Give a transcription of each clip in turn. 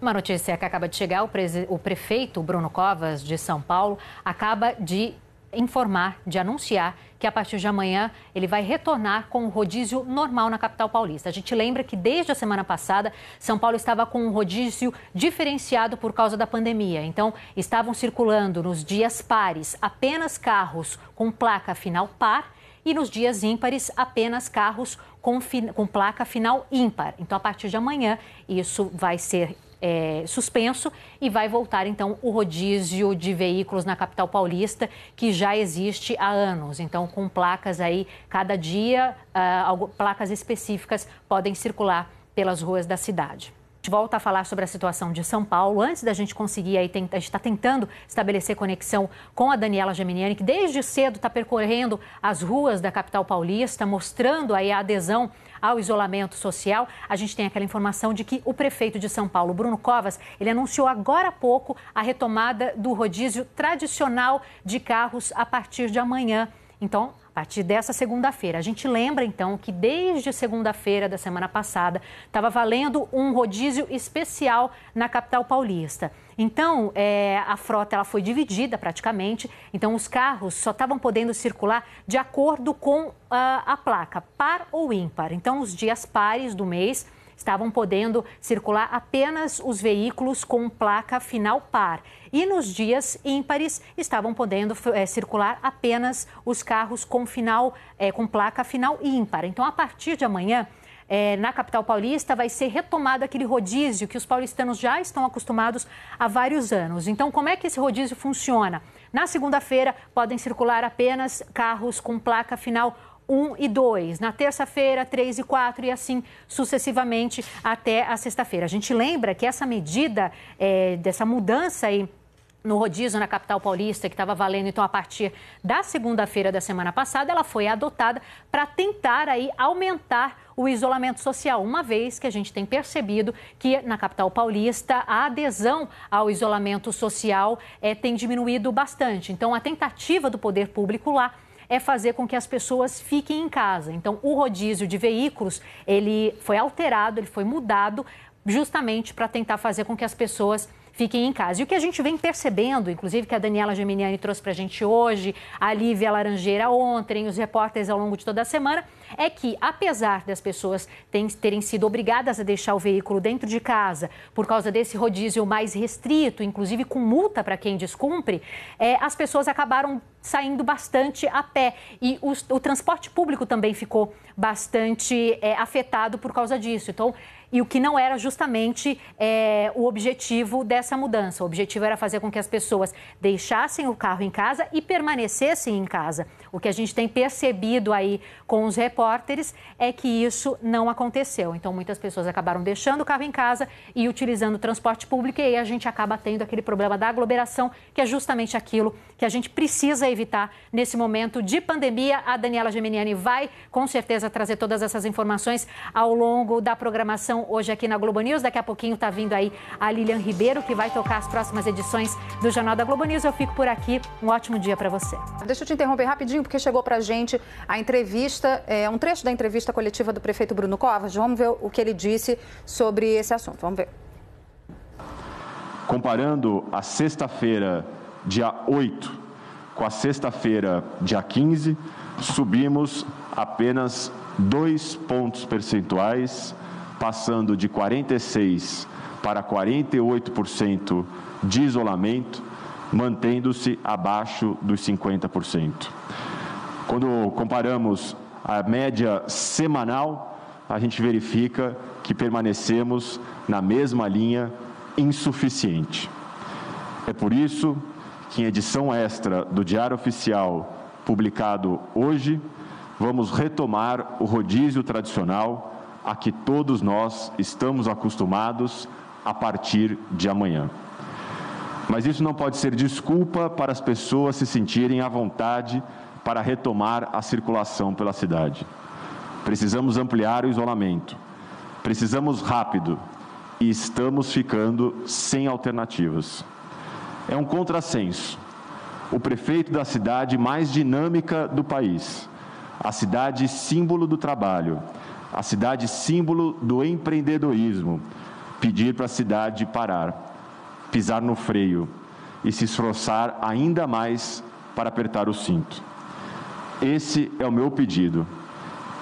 Uma notícia que acaba de chegar: o, o prefeito Bruno Covas, de São Paulo, acaba de informar, de anunciar que a partir de amanhã ele vai retornar com o um rodízio normal na capital paulista. A gente lembra que desde a semana passada, São Paulo estava com um rodízio diferenciado por causa da pandemia. Então, estavam circulando nos dias pares apenas carros com placa final par e nos dias ímpares apenas carros com, com placa final ímpar. Então, a partir de amanhã, isso vai ser é, suspenso e vai voltar então o rodízio de veículos na capital paulista, que já existe há anos. Então, com placas aí, cada dia, uh, placas específicas podem circular pelas ruas da cidade gente volta a falar sobre a situação de São Paulo. Antes da gente conseguir aí, tenta, a gente está tentando estabelecer conexão com a Daniela Geminiani, que desde cedo está percorrendo as ruas da capital paulista, mostrando aí a adesão ao isolamento social, a gente tem aquela informação de que o prefeito de São Paulo, Bruno Covas, ele anunciou agora há pouco a retomada do rodízio tradicional de carros a partir de amanhã. Então, a partir dessa segunda-feira, a gente lembra então que desde segunda-feira da semana passada estava valendo um rodízio especial na capital paulista. Então, é, a frota ela foi dividida praticamente, então os carros só estavam podendo circular de acordo com uh, a placa, par ou ímpar. Então, os dias pares do mês estavam podendo circular apenas os veículos com placa final par. E nos dias ímpares estavam podendo é, circular apenas os carros com final é, com placa final ímpar. Então, a partir de amanhã, é, na capital paulista vai ser retomado aquele rodízio que os paulistanos já estão acostumados há vários anos. Então, como é que esse rodízio funciona? Na segunda-feira, podem circular apenas carros com placa final 1 e 2, na terça-feira 3 e 4 e assim sucessivamente até a sexta-feira. A gente lembra que essa medida, é, dessa mudança aí no rodízio na capital paulista, que estava valendo então a partir da segunda-feira da semana passada, ela foi adotada para tentar aí aumentar o isolamento social, uma vez que a gente tem percebido que na capital paulista a adesão ao isolamento social é, tem diminuído bastante. Então a tentativa do poder público lá é fazer com que as pessoas fiquem em casa. Então, o rodízio de veículos, ele foi alterado, ele foi mudado justamente para tentar fazer com que as pessoas fiquem em casa. E o que a gente vem percebendo, inclusive que a Daniela Geminiani trouxe para a gente hoje, a Lívia Laranjeira ontem, os repórteres ao longo de toda a semana, é que apesar das pessoas terem sido obrigadas a deixar o veículo dentro de casa por causa desse rodízio mais restrito, inclusive com multa para quem descumpre, é, as pessoas acabaram saindo bastante a pé e os, o transporte público também ficou bastante é, afetado por causa disso. Então, e o que não era justamente é, o objetivo dessa mudança. O objetivo era fazer com que as pessoas deixassem o carro em casa e permanecessem em casa. O que a gente tem percebido aí com os repórteres é que isso não aconteceu. Então, muitas pessoas acabaram deixando o carro em casa e utilizando o transporte público, e aí a gente acaba tendo aquele problema da aglomeração, que é justamente aquilo que a gente precisa evitar nesse momento de pandemia. A Daniela Geminiani vai, com certeza, trazer todas essas informações ao longo da programação edição hoje aqui na Globo News. Daqui a pouquinho está vindo aí a Lilian Ribeiro, que vai tocar as próximas edições do Jornal da Globo News. Eu fico por aqui. Um ótimo dia para você. Deixa eu te interromper rapidinho, porque chegou para a gente a entrevista, é, um trecho da entrevista coletiva do prefeito Bruno Covas. Vamos ver o que ele disse sobre esse assunto. Vamos ver. Comparando a sexta-feira, dia 8, com a sexta-feira, dia 15, subimos apenas dois pontos percentuais passando de 46% para 48% de isolamento, mantendo-se abaixo dos 50%. Quando comparamos a média semanal, a gente verifica que permanecemos na mesma linha insuficiente. É por isso que, em edição extra do Diário Oficial, publicado hoje, vamos retomar o rodízio tradicional a que todos nós estamos acostumados a partir de amanhã. Mas isso não pode ser desculpa para as pessoas se sentirem à vontade para retomar a circulação pela cidade. Precisamos ampliar o isolamento. Precisamos rápido e estamos ficando sem alternativas. É um contrassenso. O prefeito da cidade mais dinâmica do país, a cidade símbolo do trabalho, a cidade símbolo do empreendedorismo, pedir para a cidade parar, pisar no freio e se esforçar ainda mais para apertar o cinto. Esse é o meu pedido.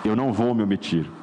Eu não vou me omitir.